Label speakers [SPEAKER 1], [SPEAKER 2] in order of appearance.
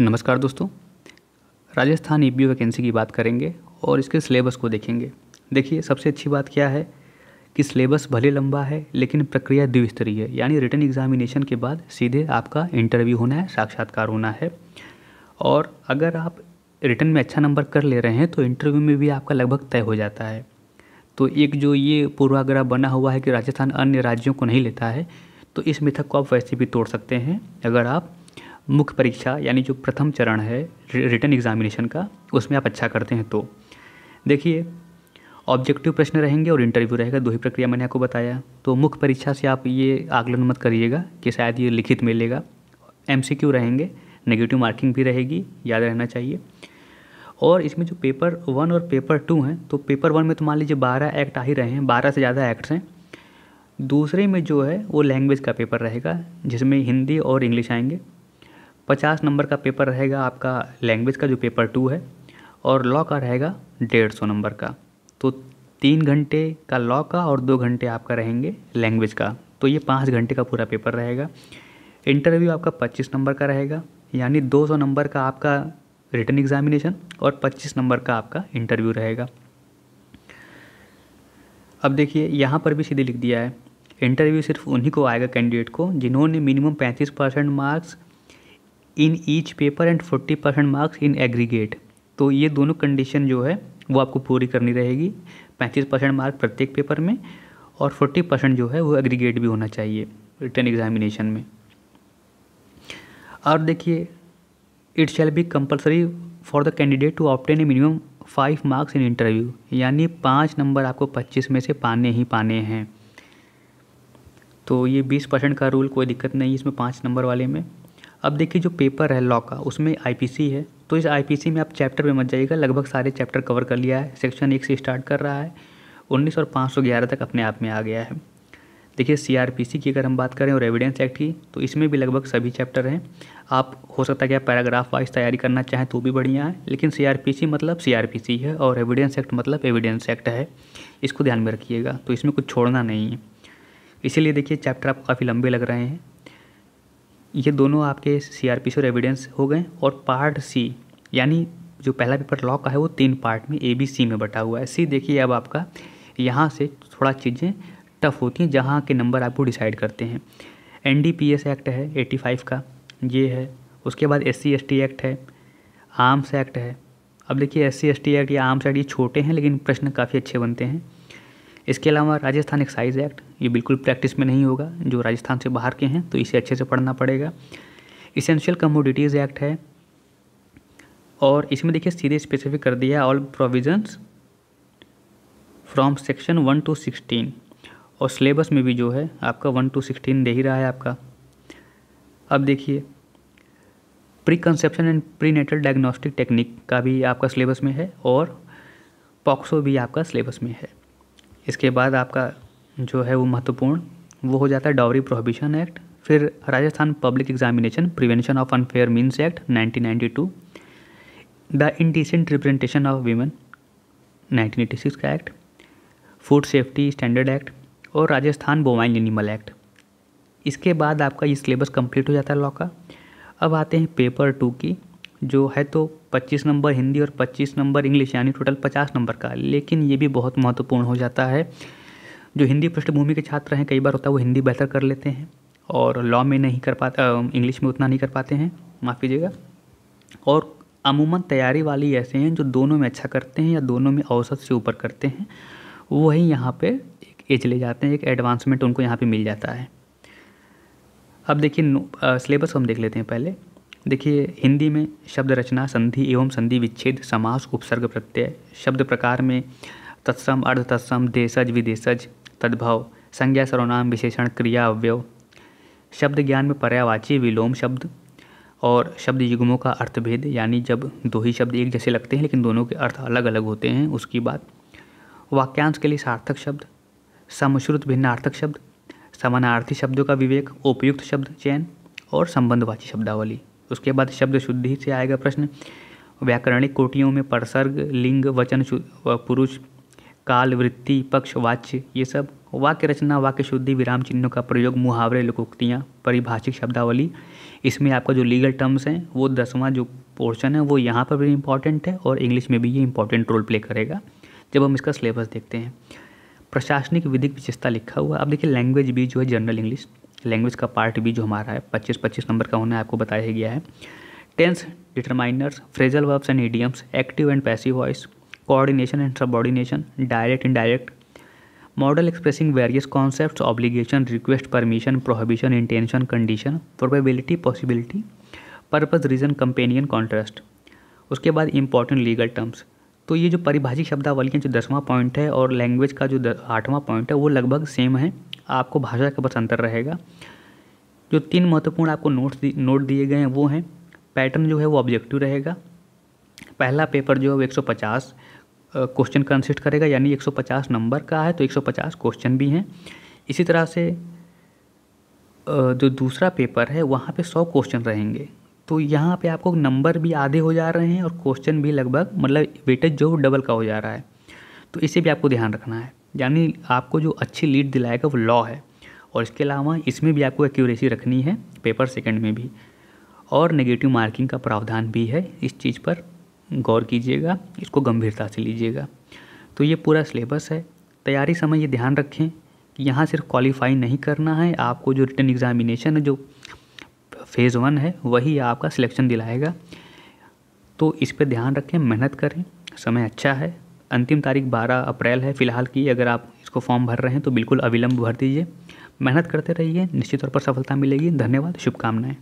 [SPEAKER 1] नमस्कार दोस्तों राजस्थान ई e vacancy की बात करेंगे और इसके सिलेबस को देखेंगे देखिए सबसे अच्छी बात क्या है कि सिलेबस भले लंबा है लेकिन प्रक्रिया द्विस्तरीय है यानी रिटर्न एग्जामिनेशन के बाद सीधे आपका इंटरव्यू होना है साक्षात्कार होना है और अगर आप रिटर्न में अच्छा नंबर कर ले रहे हैं तो इंटरव्यू में भी आपका लगभग तय हो जाता है तो एक जो ये पूर्वाग्रह बना हुआ है कि राजस्थान अन्य राज्यों को नहीं लेता है तो इस मिथक को आप वैसे भी तोड़ सकते हैं अगर आप मुख्य परीक्षा यानी जो प्रथम चरण है रिटर्न एग्जामिनेशन का उसमें आप अच्छा करते हैं तो देखिए ऑब्जेक्टिव प्रश्न रहेंगे और इंटरव्यू रहेगा दो ही प्रक्रिया मैंने आपको बताया तो मुख्य परीक्षा से आप ये आकलन मत करिएगा कि शायद ये लिखित मिलेगा एम रहेंगे नेगेटिव मार्किंग भी रहेगी याद रहना चाहिए और इसमें जो पेपर वन और पेपर टू हैं तो पेपर वन में तो मान लीजिए बारह एक्ट आ ही रहे हैं बारह से ज़्यादा एक्ट्स हैं दूसरे में जो है वो लैंग्वेज का पेपर रहेगा जिसमें हिंदी और इंग्लिश आएंगे पचास नंबर का पेपर रहेगा आपका लैंग्वेज का जो पेपर टू है और लॉ का रहेगा डेढ़ सौ नंबर का तो तीन घंटे का लॉ का और दो घंटे आपका रहेंगे लैंग्वेज का तो ये पाँच घंटे का पूरा पेपर रहेगा इंटरव्यू आपका पच्चीस नंबर का रहेगा यानी दो सौ नंबर का आपका रिटर्न एग्जामिनेशन और पच्चीस नंबर का आपका इंटरव्यू रहेगा अब देखिए यहाँ पर भी सीधे लिख दिया है इंटरव्यू सिर्फ उन्हीं को आएगा कैंडिडेट को जिन्होंने मिनिमम पैंतीस percent marks in each paper and forty percent marks in aggregate तो ये दोनों कंडीशन जो है वो आपको पूरी करनी रहेगी पैंतीस परसेंट मार्क प्रत्येक पेपर में और फोर्टी परसेंट जो है वो एग्रीगेट भी होना चाहिए रिटर्न एग्जामिनेशन में और देखिए it shall be compulsory for the candidate to obtain a minimum five marks in interview यानी पाँच नंबर आपको पच्चीस में से पाने ही पाने हैं तो ये बीस परसेंट का रूल कोई दिक्कत नहीं इसमें पाँच नंबर वाले में अब देखिए जो पेपर है लॉ का उसमें आईपीसी है तो इस आईपीसी में आप चैप्टर में मत जाइएगा लगभग सारे चैप्टर कवर कर लिया है सेक्शन एक से स्टार्ट कर रहा है उन्नीस और पाँच सौ ग्यारह तक अपने आप में आ गया है देखिए सीआरपीसी की अगर हम बात करें और एविडेंस एक्ट की तो इसमें भी लगभग सभी चैप्टर हैं आप हो सकता है कि आप पैराग्राफ वाइज तैयारी करना चाहें तो भी बढ़िया है लेकिन सीआरपीसी मतलब सीआरपीसी है और एविडेंस एक्ट मतलब एविडेंस एक्ट है इसको ध्यान में रखिएगा तो इसमें कुछ छोड़ना नहीं है इसीलिए देखिए चैप्टर आप काफ़ी लंबे लग रहे हैं ये दोनों आपके सी आर पी सी और एविडेंस हो गए और पार्ट सी यानी जो पहला पेपर लॉ का है वो तीन पार्ट में ए बी सी में बटा हुआ है सी देखिए अब आपका यहाँ से थोड़ा चीज़ें टफ होती हैं जहाँ के नंबर आपको डिसाइड करते हैं N D P S act है एटी फाइव का ये है उसके बाद S C S T act है आर्म्स एक्ट है अब देखिए S C S T act या आर्म्स एक्ट ये छोटे हैं लेकिन प्रश्न काफ़ी अच्छे बनते हैं इसके अलावा राजस्थान एक्साइज एक्ट ये बिल्कुल प्रैक्टिस में नहीं होगा जो राजस्थान से बाहर के हैं तो इसे अच्छे से पढ़ना पड़ेगा इसेंशियल कमोडिटीज़ एक्ट है और इसमें देखिए सीधे स्पेसिफिक कर दिया all provisions from section one to sixteen और सिलेबस में भी जो है आपका वन टू सिक्सटीन दे ही रहा है आपका अब देखिए preconception and prenatal diagnostic technique का भी आपका सिलेबस में है और पॉक्सो भी आपका सिलेबस में है इसके बाद आपका जो है वो महत्वपूर्ण वो हो जाता है डावरी प्रोहिबिशन एक्ट फिर Rajasthan public examination prevention of unfair means act 1992 the indecent representation of women 1986 का act food safety standard act और राजस्थान बोवाइन एनिमल एक्ट इसके बाद आपका ये सिलेबस कंप्लीट हो जाता है लॉ का अब आते हैं पेपर टू की जो है तो पच्चीस नंबर हिंदी और पच्चीस नंबर इंग्लिश यानी टोटल पचास नंबर का लेकिन ये भी बहुत महत्वपूर्ण हो जाता है जो हिंदी पृष्ठभूमि के छात्र हैं कई बार होता है वो हिंदी बेहतर कर लेते हैं और लॉ में नहीं कर पाते इंग्लिश में उतना नहीं कर पाते हैं माफ़ कीजिएगा और अमूमन तैयारी वाली ऐसे हैं जो दोनों में अच्छा करते हैं या दोनों में औसत से ऊपर करते हैं वही यहाँ पे एक एज ले जाते हैं एक एडवांसमेंट उनको यहाँ पे मिल जाता है अब देखिए सिलेबस हम देख लेते हैं पहले देखिए हिंदी में शब्द रचना संधि एवं संधि विच्छेद समास उपसर्ग प्रत्यय शब्द प्रकार में तत्सम अर्ध तत्सम देशज विदेशज तद्भव संज्ञा सर्वनाम विशेषण क्रिया अवयव शब्द ज्ञान में पर्यावाची विलोम शब्द और शब्द युग्मों का अर्थभेद यानी जब दो ही शब्द एक जैसे लगते हैं लेकिन दोनों के अर्थ अलग अलग होते हैं उसकी बात वाक्यांश के लिए सार्थक शब्द समश्रुत भिन्नार्थक शब्द समानार्थी शब्दों का विवेक उपयुक्त शब्द चयन और संबंधवाची शब्दावली उसके बाद शब्द शुद्धि से आएगा प्रश्न व्याकरणिक कोटियों में परसर्ग लिंग वचन पुरुष काल वृत्ति पक्ष वाच्य ये सब वाक्य रचना वाक्य शुद्धि विराम चिन्हों का प्रयोग मुहावरे लोकोक्तियाँ परिभाषिक शब्दावली इसमें आपका जो लीगल टर्म्स हैं वो दसवां जो पोर्शन है वो यहाँ पर भी इम्पॉर्टेंट है और इंग्लिश में भी ये इम्पॉर्टेंट रोल प्ले करेगा जब हम इसका सिलेबस देखते हैं प्रशासनिक विधिक विशेषता लिखा हुआ अब देखिए लैंग्वेज भी जो है जनरल इंग्लिश लैंग्वेज का पार्ट भी जो हमारा है पच्चीस पच्चीस नंबर का होना है आपको बताया गया है tense determiners phrasal verbs and idioms active and passive voice coordination and ordination direct indirect modal expressing various concept obligation request permission prohibition intention condition probability possibility purpose reason companion contrast उसके बाद important legal terms तो ये जो परिभाषिक शब्दावली है जो दसवां point है और लैंग्वेज का जो आठवां पॉइंट है वो लगभग सेम है आपको भाषा का बस अंतर रहेगा जो तीन महत्वपूर्ण आपको नोट्स नोट दिए गए हैं वो हैं पैटर्न जो है वो ऑब्जेक्टिव रहेगा पहला पेपर जो है वो एक क्वेश्चन कंसिस्ट करेगा यानी 150 नंबर का है तो 150 क्वेश्चन भी हैं इसी तरह से जो दूसरा पेपर है वहाँ पे 100 क्वेश्चन रहेंगे तो यहाँ पे आपको नंबर भी आधे हो जा रहे हैं और क्वेश्चन भी लगभग मतलब वेटेज जो डबल का हो जा रहा है तो इसे भी आपको ध्यान रखना है यानी आपको जो अच्छी लीड दिलाएगा वो लॉ है और इसके अलावा इसमें भी आपको एक्यूरेसी रखनी है पेपर सेकंड में भी और नेगेटिव मार्किंग का प्रावधान भी है इस चीज़ पर गौर कीजिएगा इसको गंभीरता से लीजिएगा तो ये पूरा सिलेबस है तैयारी समय ये ध्यान रखें कि यहाँ सिर्फ क्वालिफाई नहीं करना है आपको जो रिटर्न एग्ज़ामिनेशन है जो फेज़ वन है वही आपका सिलेक्शन दिलाएगा तो इस पर ध्यान रखें मेहनत करें समय अच्छा है अंतिम तारीख 12 अप्रैल है फ़िलहाल की अगर आप इसको फॉर्म भर रहे हैं तो बिल्कुल अविलंब भर दीजिए मेहनत करते रहिए निश्चित तौर पर सफलता मिलेगी धन्यवाद शुभकामनाएँ